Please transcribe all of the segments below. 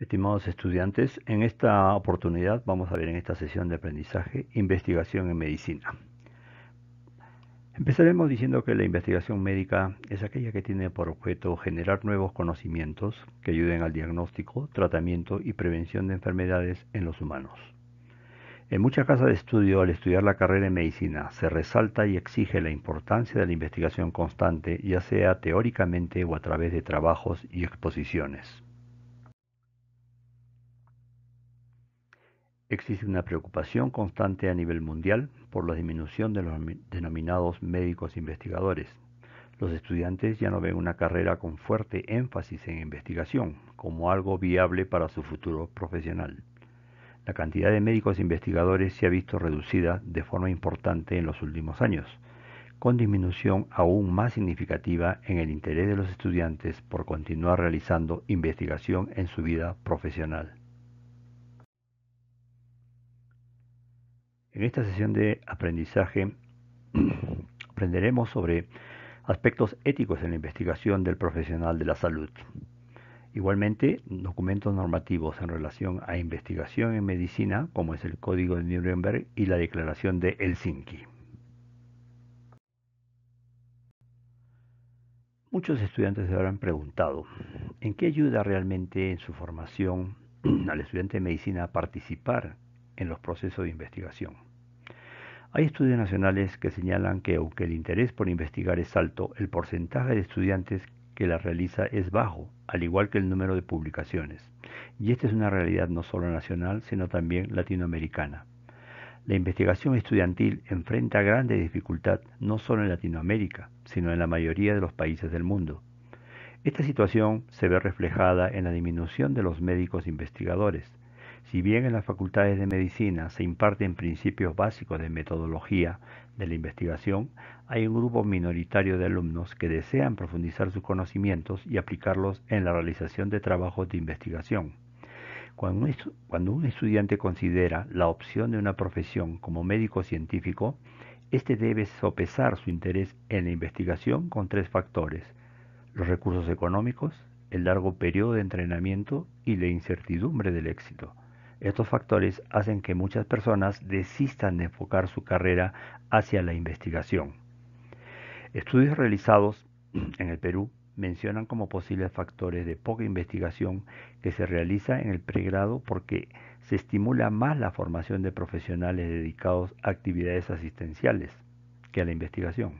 Estimados estudiantes, en esta oportunidad vamos a ver en esta sesión de aprendizaje investigación en medicina. Empezaremos diciendo que la investigación médica es aquella que tiene por objeto generar nuevos conocimientos que ayuden al diagnóstico, tratamiento y prevención de enfermedades en los humanos. En muchas casas de estudio, al estudiar la carrera en medicina, se resalta y exige la importancia de la investigación constante, ya sea teóricamente o a través de trabajos y exposiciones. Existe una preocupación constante a nivel mundial por la disminución de los denominados médicos investigadores. Los estudiantes ya no ven una carrera con fuerte énfasis en investigación como algo viable para su futuro profesional. La cantidad de médicos investigadores se ha visto reducida de forma importante en los últimos años, con disminución aún más significativa en el interés de los estudiantes por continuar realizando investigación en su vida profesional. En esta sesión de aprendizaje aprenderemos sobre aspectos éticos en la investigación del profesional de la salud. Igualmente, documentos normativos en relación a investigación en medicina, como es el Código de Nuremberg y la Declaración de Helsinki. Muchos estudiantes se habrán preguntado, ¿en qué ayuda realmente en su formación al estudiante de medicina a participar en los procesos de investigación. Hay estudios nacionales que señalan que aunque el interés por investigar es alto, el porcentaje de estudiantes que la realiza es bajo, al igual que el número de publicaciones. Y esta es una realidad no solo nacional, sino también latinoamericana. La investigación estudiantil enfrenta grandes dificultades... no solo en Latinoamérica, sino en la mayoría de los países del mundo. Esta situación se ve reflejada en la disminución de los médicos investigadores, si bien en las facultades de medicina se imparten principios básicos de metodología de la investigación, hay un grupo minoritario de alumnos que desean profundizar sus conocimientos y aplicarlos en la realización de trabajos de investigación. Cuando un, estudiante considera la opción de una profesión como médico científico, éste debe sopesar su interés en la investigación con tres factores, los recursos económicos, el largo periodo de entrenamiento y la incertidumbre del éxito. Estos factores hacen que muchas personas desistan de enfocar su carrera hacia la investigación. Estudios realizados en el Perú mencionan como posibles factores de poca investigación que se realiza en el pregrado porque se estimula más la formación de profesionales dedicados a actividades asistenciales que a la investigación.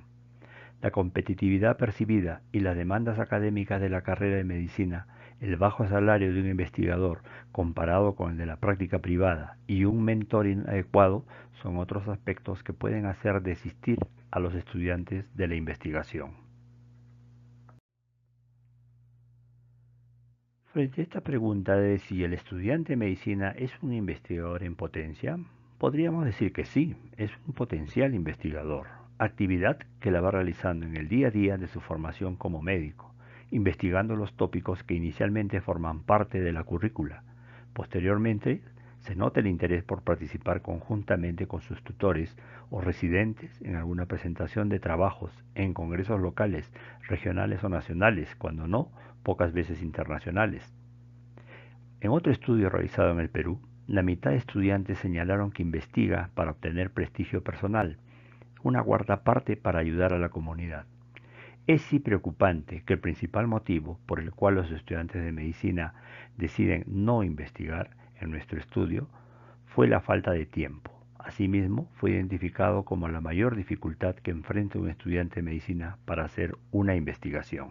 La competitividad percibida y las demandas académicas de la carrera de medicina el bajo salario de un investigador comparado con el de la práctica privada y un mentor inadecuado son otros aspectos que pueden hacer desistir a los estudiantes de la investigación. Frente a esta pregunta de si el estudiante de medicina es un investigador en potencia, podríamos decir que sí, es un potencial investigador, actividad que la va realizando en el día a día de su formación como médico investigando los tópicos que inicialmente forman parte de la currícula. Posteriormente, se nota el interés por participar conjuntamente con sus tutores o residentes en alguna presentación de trabajos en congresos locales, regionales o nacionales, cuando no, pocas veces internacionales. En otro estudio realizado en el Perú, la mitad de estudiantes señalaron que investiga para obtener prestigio personal, una cuarta parte para ayudar a la comunidad. Es sí preocupante que el principal motivo por el cual los estudiantes de medicina deciden no investigar en nuestro estudio fue la falta de tiempo. Asimismo, fue identificado como la mayor dificultad que enfrenta un estudiante de medicina para hacer una investigación.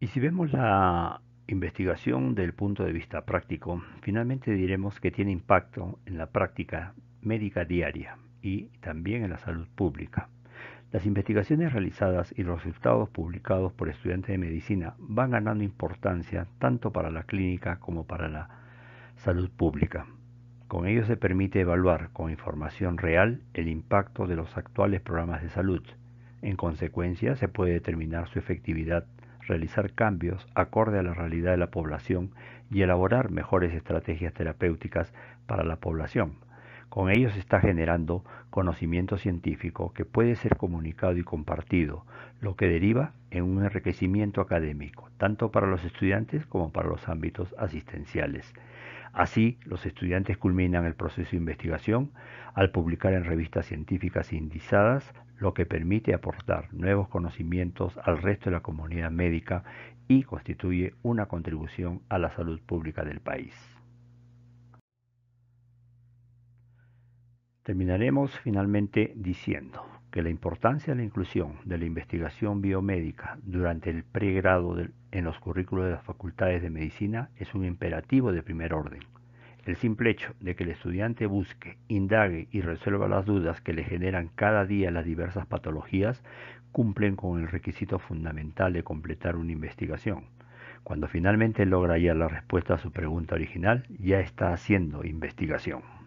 Y si vemos la investigación del punto de vista práctico, finalmente diremos que tiene impacto en la práctica médica diaria y también en la salud pública. Las investigaciones realizadas y los resultados publicados por estudiantes de medicina van ganando importancia tanto para la clínica como para la salud pública. Con ello se permite evaluar con información real el impacto de los actuales programas de salud. En consecuencia, se puede determinar su efectividad, realizar cambios acorde a la realidad de la población y elaborar mejores estrategias terapéuticas para la población con ello se está generando conocimiento científico que puede ser comunicado y compartido, lo que deriva en un enriquecimiento académico, tanto para los estudiantes como para los ámbitos asistenciales. Así, los estudiantes culminan el proceso de investigación al publicar en revistas científicas indizadas, lo que permite aportar nuevos conocimientos al resto de la comunidad médica y constituye una contribución a la salud pública del país. Terminaremos finalmente diciendo que la importancia de la inclusión de la investigación biomédica durante el pregrado en los currículos de las facultades de medicina es un imperativo de primer orden. El simple hecho de que el estudiante busque, indague y resuelva las dudas que le generan cada día las diversas patologías cumplen con el requisito fundamental de completar una investigación. Cuando finalmente logra ya la respuesta a su pregunta original, ya está haciendo investigación.